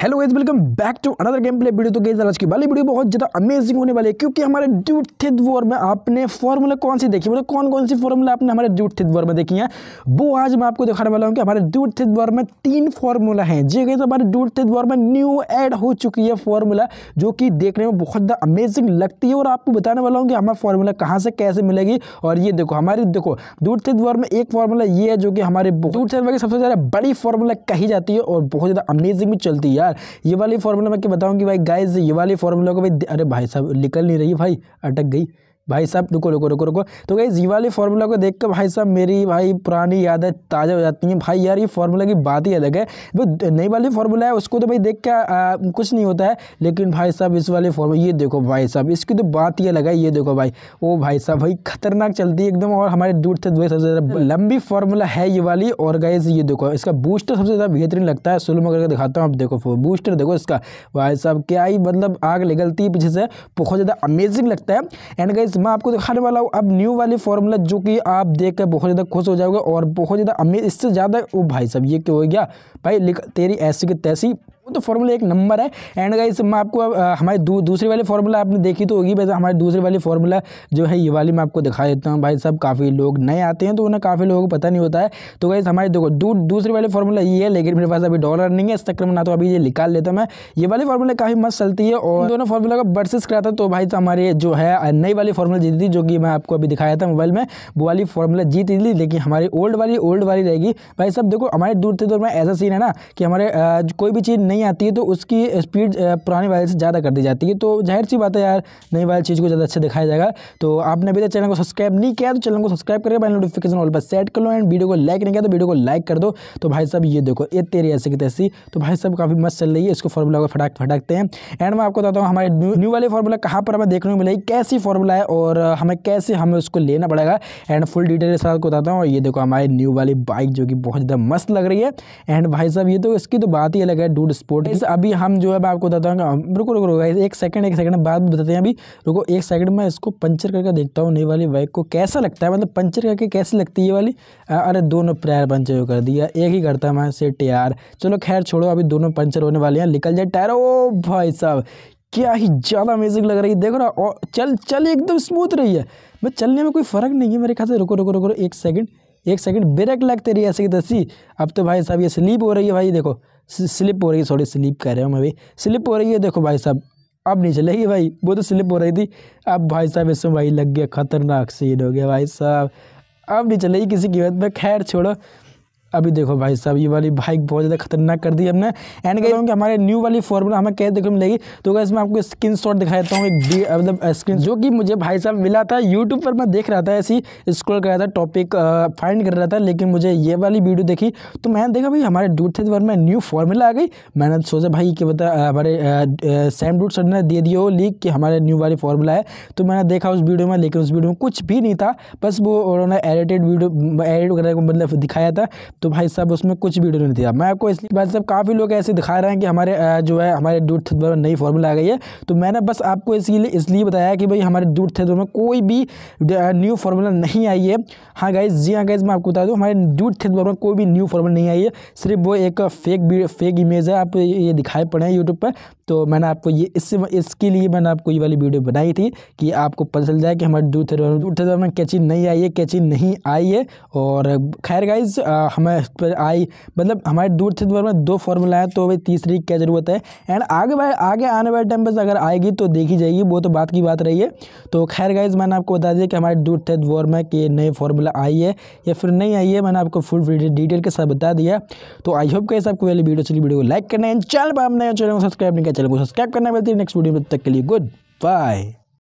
hello guys welcome back to another game play video तो guys आज की वाली वीडियो बहुत ज़्यादा अमेजिंग होने वाली है क्योंकि हमारे ड्यूट थिथ वॉर में आपने फॉर्मूला कौन सी देखी मतलब कौन कौन सी फॉर्मूला आपने हमारे ड्यूट थिथ वॉर में देखी है वो आज मैं आपको दिखाने वाला हूँ कि हमारे ड्यूट थिथ वॉर में तीन फॉर्मूला है जी गाइस हमारे ड्यूट थिथ वॉर में न्यू एड हो चुकी है फॉर्मूला जो कि देखने में बहुत ज़्यादा अमेजिंग लगती है और आपको बताने वाला हूँ कि हमारा फॉर्मूला कहाँ से कैसे मिलेगी और ये देखो हमारी देखो ड्यूट थिथ वॉर में एक फॉर्मूला ये है जो कि हमारे ड्यूट थिथ वॉर की सबसे ज़्यादा बड़ी फॉर्मूला कही जाती है और बहुत ज़्यादा अमेजिंग भी चलती है यार ये वाली फॉर्मूला मैं क्या बताऊँ कि भाई गाइज ये वाली फॉर्मूला को भाई अरे भाई साहब निकल नहीं रही भाई अटक गई भाई साहब रुको रुको रुको रुको तो गई ये वाली फार्मूला को देखकर भाई साहब मेरी भाई पुरानी यादें ताज़ा हो जाती हैं भाई यार ये फार्मूला की बात ही अलग है वो नई वाली फार्मूला है उसको तो भाई देख के कुछ नहीं होता है लेकिन भाई साहब इस वाले फार्मूला ये देखो भाई साहब इसकी तो बात ही अलग है ये देखो भाई ओ भाई साहब भाई खतरनाक चलती है एकदम और हमारे दूर से दूर सबसे ज़्यादा लंबी फार्मूला है ये वाली और गाइज ये देखो इसका बूस्टर सबसे ज़्यादा बेहतरीन लगता है सुलम करके दिखाता हूँ आप देखो बूस्टर देखो इसका भाई साहब क्या ही मतलब आग निकलती है पीछे से बहुत ज़्यादा अमेजिंग लगता है एंड गाइज फ्रेंड्स तो मैं आपको दिखाने वाला हूँ अब न्यू वाली फार्मूला जो कि आप देख कर बहुत ज़्यादा खुश हो जाओगे और बहुत ज़्यादा अमीर इससे ज़्यादा वो भाई साहब ये क्यों हो गया भाई लिख तेरी ऐसी की तैसी वो तो फॉर्मूला एक नंबर है एंड गाइस मैं आपको हमारी दू, दूसरी वाली फार्मूला आपने देखी तो होगी वैसे हमारी दूसरी वाली फार्मूला जो है ये वाली मैं आपको दिखा देता हूँ भाई साहब काफ़ी लोग नए आते हैं तो उन्हें काफ़ी लोगों को पता नहीं होता है तो गाइस हमारे देखो दू, दूसरी वाली फार्मूला ये है लेकिन मेरे पास अभी डॉलर नहीं है इस तक ना तो अभी ये निकाल लेता मैं ये वाली फार्मूला काफ़ी मस्त चलती है और दोनों फार्मूला का बर्सेस कराता तो भाई साहब हमारे जो है नई वाली फार्मूला जीती थी जो कि मैं आपको अभी दिखाया था मोबाइल में वो वाली फार्मूला जीती थी लेकिन हमारी ओल्ड वाली ओल्ड वाली रहेगी भाई साहब देखो हमारे दूर थे दूर में ऐसा सीन है ना कि हमारे कोई भी चीज़ नहीं नहीं आती है तो उसकी स्पीड पुराने वाले से ज़्यादा कर दी जाती है तो जाहिर सी बात है यार नई वाली चीज़ को ज़्यादा अच्छा दिखाया जाएगा तो आपने अभी तक चैनल को सब्सक्राइब नहीं किया तो चैनल को सब्सक्राइब करें भाई नोटिफिकेशन ऑल पर सेट कर लो एंड वीडियो को लाइक नहीं किया तो वीडियो को लाइक कर दो तो भाई साहब ये देखो ये तेरी ऐसे की तैसी तो भाई साहब काफ़ी मस्त चल रही है इसको फॉर्मूला को फटाक फटाकते हैं एंड मैं आपको बताता हूँ हमारे न्यू वाली फॉर्मूला कहाँ पर हमें देखने को मिलेगी कैसी फार्मूला है और हमें कैसे हमें उसको लेना पड़ेगा एंड फुल डिटेल के साथ बताता हूँ ये देखो हमारी न्यू वाली बाइक जो कि बहुत ज़्यादा मस्त लग रही है एंड भाई साहब ये तो इसकी तो बात ही अलग है डूड एक्सपोर्ट तो इस अभी हम जो है मैं आपको बताता हूँ रुको रुको रुको एक सेकंड एक सेकंड बाद बताते हैं अभी रुको एक सेकंड मैं इसको पंचर करके देखता हूँ नई वाली बाइक को कैसा लगता है मतलब पंचर करके कैसी लगती है ये वाली अरे दोनों प्रायर पंचर कर दिया एक ही करता है मैं सेट यार चलो खैर छोड़ो अभी दोनों पंचर होने वाले हैं निकल जाए टायर ओ भाई साहब क्या ही ज़्यादा अमेजिंग लग रही है देखो ना और चल चल एकदम स्मूथ रही है मैं चलने में कोई फ़र्क नहीं है मेरे ख्याल से रुको रुको रुको एक सेकंड एक सेकंड ब्रेक लगते रही ऐसे की तस्सी अब तो भाई साहब ये स्लिप हो रही है भाई देखो स्लिप हो रही है सॉरी स्लिप कह रहे हम अभी स्लिप हो रही है देखो भाई साहब अब नहीं चलेगी भाई वो तो स्लिप हो रही थी अब भाई साहब इसमें भाई लग गया खतरनाक सीन हो गया भाई साहब अब नहीं चलेगी किसी की बात में खैर छोड़ो अभी देखो भाई साहब ये वाली बाइक बहुत ज़्यादा खतरनाक कर दी हमने एंड कह कि हमारे न्यू वाली फॉर्मूला हमें कैसे देखने मिलेगी तो क्या मैं आपको स्क्रीन शॉट दिखाता हूँ एक मतलब स्क्रीन uh, जो कि मुझे भाई साहब मिला था यूट्यूब पर मैं देख रहा था ऐसी स्क्रॉल कर रहा था टॉपिक फाइंड uh, कर रहा था लेकिन मुझे ये वाली वीडियो देखी तो मैंने देखा भाई हमारे डूट थे में न्यू फॉर्मूला आ गई मैंने सोचा भाई कि बता uh, हमारे सैम डूट सर ने दे दिया हो लीक कि हमारे न्यू वाली फॉर्मूला है तो मैंने देखा उस वीडियो में लेकिन उस वीडियो में कुछ भी नहीं था बस वो उन्होंने एडिटेड वीडियो एडिट करने को मतलब दिखाया था तो भाई साहब उसमें कुछ वीडियो नहीं दिया मैं आपको इसलिए भाई साहब काफ़ी लोग ऐसे दिखा रहे हैं कि हमारे जो है हमारे डूट थेदवर में नई फॉर्मूला आ गई है तो मैंने बस आपको इसलिए इसलिए बताया कि भाई हमारे डूट थेदवर हाँ हाँ में कोई भी न्यू फार्मूला नहीं आई है हाँ गाइज जी हाँ गाइज मैं आपको बता दूँ हमारे डूट थेदवर में कोई भी न्यू फार्मूला नहीं आई है सिर्फ वो एक फेक फेक इमेज है आप ये दिखाई पड़े हैं यूट्यूब पर तो मैंने आपको ये इस इसके लिए मैंने आपको ये वाली वीडियो बनाई थी कि आपको पता चल जाए कि हमारे दूध दूध में कैची नहीं आई है कैची नहीं आई है और खैर गाइज हमें पर आई मतलब हमारे दूध दौर में दो फॉर्मूला है तो वही तीसरी क्या ज़रूरत है एंड आगे आगे आने वाले टाइम पर अगर आएगी तो देखी जाएगी वो तो बात की बात रही है तो खैर गाइज मैंने आपको बता दिया कि हमारे दूध थे दौर में कि नए फार्मूला आई है या फिर नहीं आई है मैंने आपको फुल डिटेल के साथ बता दिया तो आई होप कैसे आपको वाली वीडियो चली वीडियो को लाइक करना है चैनल पर अपने चैनल को सब्सक्राइब नहीं चैनल को सब्सक्राइब करना मिलती है नेक्स्ट वीडियो में तक के लिए गुड बाय